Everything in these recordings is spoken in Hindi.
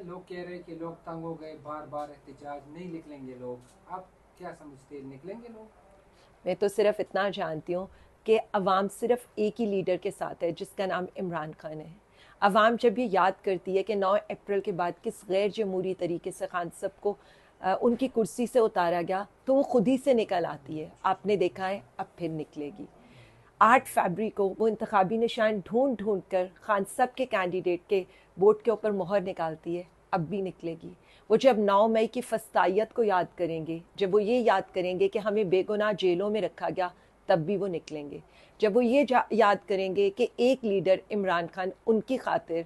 लोग कह रहे हैं कि लोग तंग हो गए बार बार एहतजाज नहीं निकलेंगे लोग आप क्या समझते हैं निकलेंगे लोग मैं तो सिर्फ इतना जानती हूँ कि अवाम सिर्फ एक ही लीडर के साथ है जिसका नाम इमरान खान है अवाम जब ये याद करती है कि 9 अप्रैल के बाद किस गैर जमहूरी तरीके से खान सब को आ, उनकी कुर्सी से उतारा गया तो वो खुद ही से निकल आती है आपने देखा है अब फिर निकलेगी आठ फैबरी को वो इंतबी निशान ढूंढ ढूंढ कर खान सब के कैंडिडेट के वोट के ऊपर मोहर निकालती है अब भी निकलेगी वो जब नौ मई की फस्तायत को याद करेंगे जब वो ये याद करेंगे कि हमें बेगुनाह जेलों में रखा गया तब भी वो निकलेंगे जब वो ये याद करेंगे कि एक लीडर इमरान खान उनकी खातिर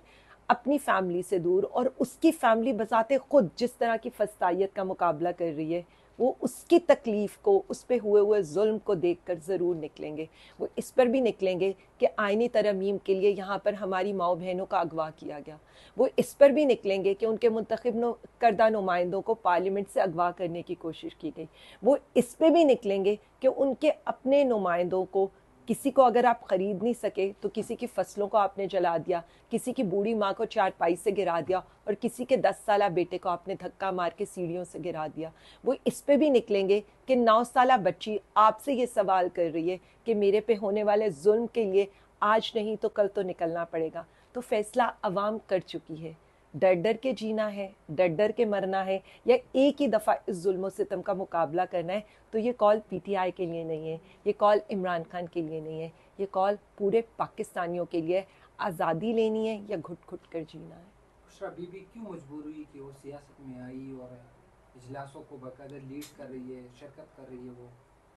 अपनी फैमिली से दूर और उसकी फैमिली बजाते खुद जिस तरह की फस्तायत का मुकाबला कर रही है वो उसकी तकलीफ़ को उस पर हुए हुए जुल्म को देख कर ज़रूर निकलेंगे वो इस पर भी निकलेंगे कि आइनी तरमीम के लिए यहाँ पर हमारी माओ बहनों का अगवा किया गया वो इस पर भी निकलेंगे कि उनके मंतखब करदा नुमाइंदों को पार्लियामेंट से अगवा करने की कोशिश की गई वो इस पर भी निकलेंगे कि उनके अपने नुमाइंदों को किसी को अगर आप खरीद नहीं सके तो किसी की फसलों को आपने जला दिया किसी की बूढ़ी माँ को चारपाई से गिरा दिया और किसी के दस साल बेटे को आपने धक्का मार के सीढ़ियों से गिरा दिया वो इस पे भी निकलेंगे कि नौ साल बच्ची आपसे ये सवाल कर रही है कि मेरे पे होने वाले जुल्म के लिए आज नहीं तो कल तो निकलना पड़ेगा तो फैसला अवाम कर चुकी है डर डर के जीना है डर डर के मरना है या एक ही दफ़ा इस जुल्म सितम का मुकाबला करना है तो ये कॉल पीटीआई के लिए नहीं है ये कॉल इमरान खान के लिए नहीं है ये कॉल पूरे पाकिस्तानियों के लिए आज़ादी लेनी है या घुट घुट कर जीना है खुशरा बीबी क्यों मजबूर हुई कि वो सियासत में आई और इजलासों को बाकायदा लीड कर रही है शिरकत कर रही है वो